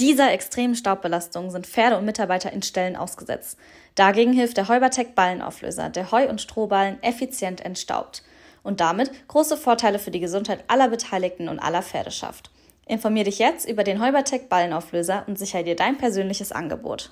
Dieser extremen Staubbelastung sind Pferde und Mitarbeiter in Stellen ausgesetzt. Dagegen hilft der Heubertec Ballenauflöser, der Heu- und Strohballen effizient entstaubt und damit große Vorteile für die Gesundheit aller Beteiligten und aller Pferde schafft. Informier dich jetzt über den Heubertec Ballenauflöser und sichere dir dein persönliches Angebot.